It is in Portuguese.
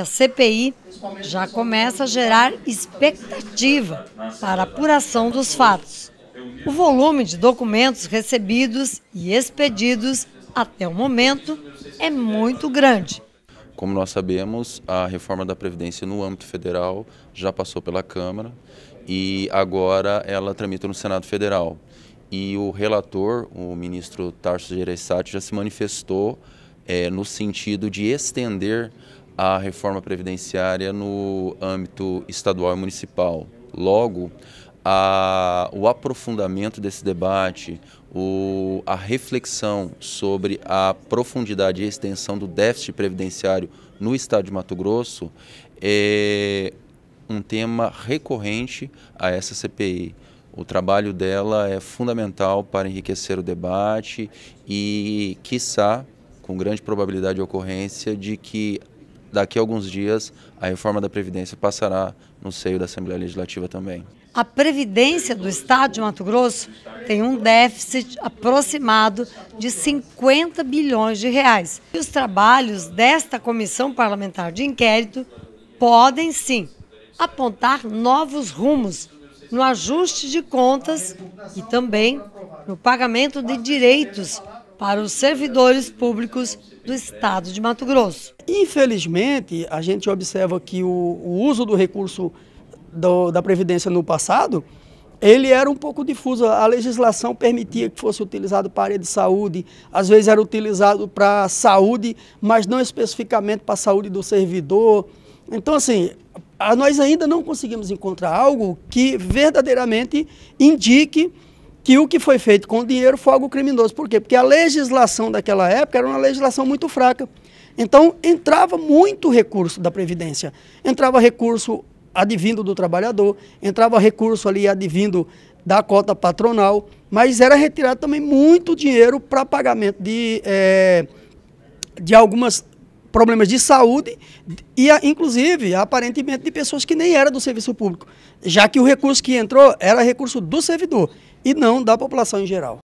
A CPI já começa a gerar expectativa para apuração dos fatos. O volume de documentos recebidos e expedidos até o momento é muito grande. Como nós sabemos, a reforma da Previdência no âmbito federal já passou pela Câmara e agora ela tramita no Senado Federal. E o relator, o ministro Tarso Gereissati, já se manifestou é, no sentido de estender a reforma previdenciária no âmbito estadual e municipal. Logo, a, o aprofundamento desse debate, o, a reflexão sobre a profundidade e extensão do déficit previdenciário no estado de Mato Grosso é um tema recorrente a essa CPI. O trabalho dela é fundamental para enriquecer o debate e, quiçá, com grande probabilidade de ocorrência, de que daqui a alguns dias a reforma da Previdência passará no seio da Assembleia Legislativa também. A Previdência do Estado de Mato Grosso tem um déficit aproximado de 50 bilhões de reais. E os trabalhos desta Comissão Parlamentar de Inquérito podem sim apontar novos rumos no ajuste de contas e também no pagamento de direitos para os servidores públicos do estado de Mato Grosso. Infelizmente, a gente observa que o, o uso do recurso do, da Previdência no passado, ele era um pouco difuso. A legislação permitia que fosse utilizado para área de saúde, às vezes era utilizado para saúde, mas não especificamente para a saúde do servidor. Então, assim, nós ainda não conseguimos encontrar algo que verdadeiramente indique que o que foi feito com o dinheiro foi algo criminoso. Por quê? Porque a legislação daquela época era uma legislação muito fraca. Então, entrava muito recurso da Previdência. Entrava recurso advindo do trabalhador, entrava recurso ali advindo da cota patronal, mas era retirado também muito dinheiro para pagamento de, é, de algumas problemas de saúde e, inclusive, aparentemente de pessoas que nem eram do serviço público, já que o recurso que entrou era recurso do servidor e não da população em geral.